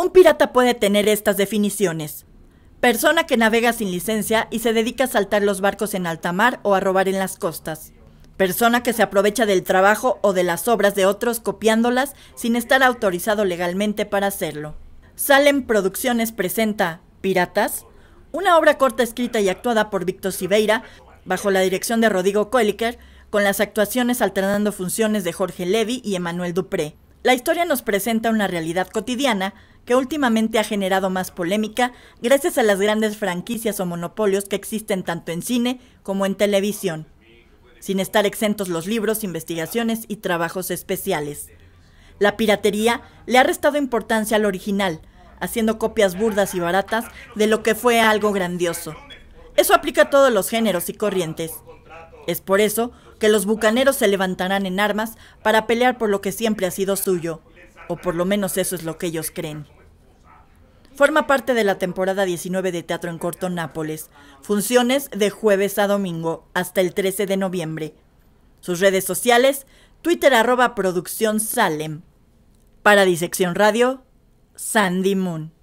Un pirata puede tener estas definiciones. Persona que navega sin licencia y se dedica a saltar los barcos en alta mar o a robar en las costas. Persona que se aprovecha del trabajo o de las obras de otros copiándolas sin estar autorizado legalmente para hacerlo. Salem Producciones presenta Piratas, una obra corta escrita y actuada por Víctor Siveira bajo la dirección de Rodrigo Koeliker, con las actuaciones alternando funciones de Jorge Levy y Emmanuel Dupré. La historia nos presenta una realidad cotidiana que últimamente ha generado más polémica gracias a las grandes franquicias o monopolios que existen tanto en cine como en televisión, sin estar exentos los libros, investigaciones y trabajos especiales. La piratería le ha restado importancia al original, haciendo copias burdas y baratas de lo que fue algo grandioso. Eso aplica a todos los géneros y corrientes. Es por eso que los bucaneros se levantarán en armas para pelear por lo que siempre ha sido suyo, o por lo menos eso es lo que ellos creen. Forma parte de la temporada 19 de Teatro en Corto Nápoles, funciones de jueves a domingo hasta el 13 de noviembre. Sus redes sociales, Twitter arroba producción Salem. Para Disección Radio, Sandy Moon.